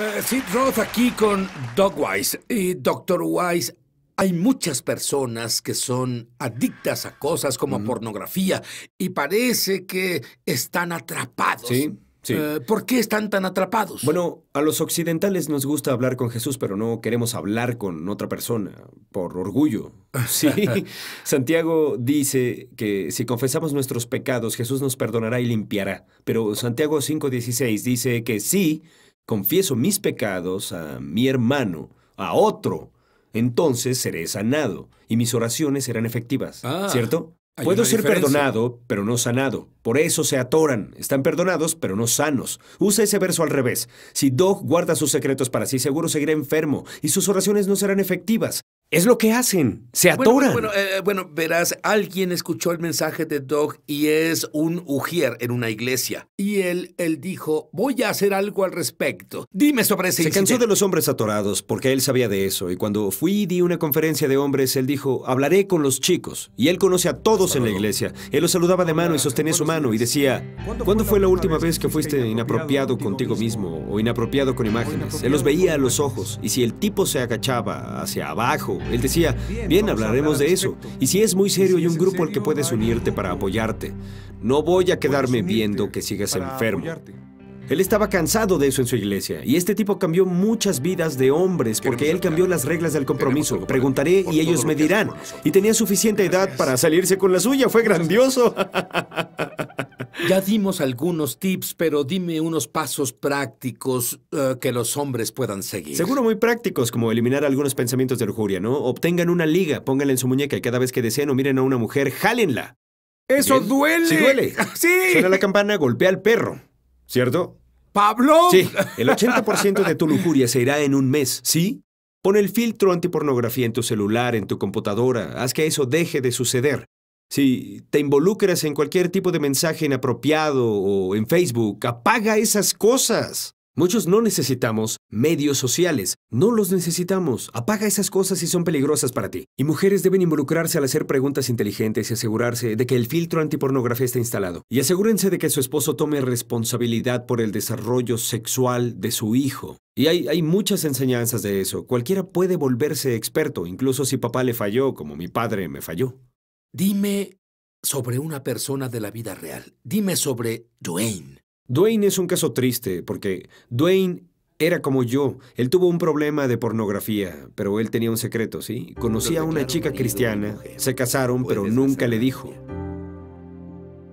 Eh, Sid Roth aquí con Doug Wise. Y Doctor Wise, hay muchas personas que son adictas a cosas como pornografía y parece que están atrapados. Sí. Eh, ¿Por qué están tan atrapados? Bueno, a los occidentales nos gusta hablar con Jesús, pero no queremos hablar con otra persona, por orgullo. Sí. Santiago dice que si confesamos nuestros pecados, Jesús nos perdonará y limpiará. Pero Santiago 5.16 dice que sí, confieso mis pecados a mi hermano, a otro, entonces seré sanado y mis oraciones serán efectivas. Ah, ¿Cierto? Puedo ser perdonado, pero no sanado. Por eso se atoran. Están perdonados, pero no sanos. Usa ese verso al revés. Si Dog guarda sus secretos para sí, seguro seguirá enfermo y sus oraciones no serán efectivas. Es lo que hacen, se atoran. Bueno, eh, bueno, verás, alguien escuchó el mensaje de Doug y es un ujier en una iglesia. Y él, él dijo, voy a hacer algo al respecto. Dime sobre ese Se cansó de los hombres atorados porque él sabía de eso. Y cuando fui y di una conferencia de hombres, él dijo, hablaré con los chicos. Y él conoce a todos en la iglesia. Él los saludaba de mano y sostenía su mano y decía, ¿cuándo fue la última vez que fuiste inapropiado contigo mismo o inapropiado con imágenes? Él los veía a los ojos y si el tipo se agachaba hacia abajo él decía, bien, hablaremos de eso. Y si es muy serio, hay un grupo al que puedes unirte para apoyarte. No voy a quedarme viendo que sigas enfermo. Él estaba cansado de eso en su iglesia, y este tipo cambió muchas vidas de hombres porque él cambió las reglas del compromiso. Preguntaré y ellos me dirán. Y tenía suficiente edad para salirse con la suya, fue grandioso. Ya dimos algunos tips, pero dime unos pasos prácticos eh, que los hombres puedan seguir. Seguro muy prácticos, como eliminar algunos pensamientos de lujuria, ¿no? Obtengan una liga, pónganla en su muñeca y cada vez que deseen o miren a una mujer, jálenla. ¡Eso duele! ¡Sí duele! ¡Sí! Suena la campana, golpea al perro, ¿cierto? ¡Pablo! Sí, el 80% de tu lujuria se irá en un mes, ¿sí? Pon el filtro antipornografía en tu celular, en tu computadora. Haz que eso deje de suceder. Si te involucras en cualquier tipo de mensaje inapropiado o en Facebook, apaga esas cosas. Muchos no necesitamos medios sociales, no los necesitamos. Apaga esas cosas si son peligrosas para ti. Y mujeres deben involucrarse al hacer preguntas inteligentes y asegurarse de que el filtro antipornografía está instalado. Y asegúrense de que su esposo tome responsabilidad por el desarrollo sexual de su hijo. Y hay, hay muchas enseñanzas de eso. Cualquiera puede volverse experto, incluso si papá le falló, como mi padre me falló. Dime sobre una persona de la vida real. Dime sobre Dwayne. Dwayne es un caso triste porque Dwayne era como yo. Él tuvo un problema de pornografía, pero él tenía un secreto, ¿sí? Conocía a una chica cristiana, se casaron, pero nunca le dijo.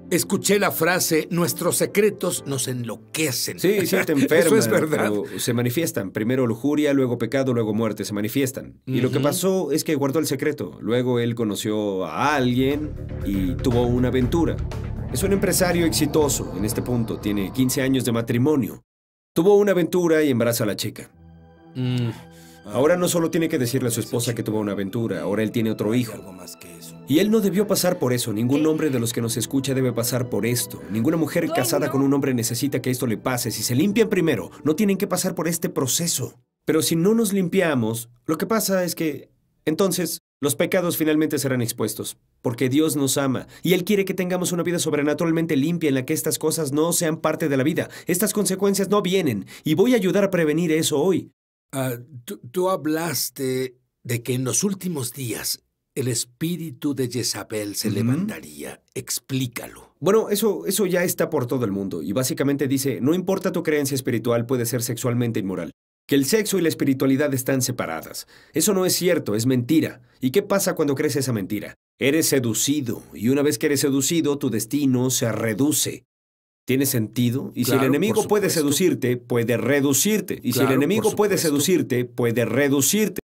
Escuché la frase, nuestros secretos nos enloquecen. Sí, sí, te Eso es verdad. Se manifiestan. Primero lujuria, luego pecado, luego muerte. Se manifiestan. Y lo que pasó es que guardó el secreto. Luego él conoció a alguien y tuvo una aventura. Es un empresario exitoso en este punto. Tiene 15 años de matrimonio. Tuvo una aventura y embaraza a la chica. Mm. Ahora no solo tiene que decirle a su esposa que tuvo una aventura, ahora él tiene otro hijo. Y él no debió pasar por eso. Ningún hombre de los que nos escucha debe pasar por esto. Ninguna mujer casada con un hombre necesita que esto le pase. Si se limpian primero, no tienen que pasar por este proceso. Pero si no nos limpiamos, lo que pasa es que entonces los pecados finalmente serán expuestos, porque Dios nos ama y Él quiere que tengamos una vida sobrenaturalmente limpia en la que estas cosas no sean parte de la vida. Estas consecuencias no vienen y voy a ayudar a prevenir eso hoy. Ah, tú, hablaste de que en los últimos días el espíritu de Jezabel se levantaría. Explícalo. Bueno, eso, eso ya está por todo el mundo y básicamente dice, no importa tu creencia espiritual, puede ser sexualmente inmoral. Que el sexo y la espiritualidad están separadas. Eso no es cierto, es mentira. ¿Y qué pasa cuando crees esa mentira? Eres seducido, y una vez que eres seducido, tu destino se reduce tiene sentido. Y si el enemigo puede seducirte, puede reducirte. Y si el enemigo puede seducirte, puede reducirte.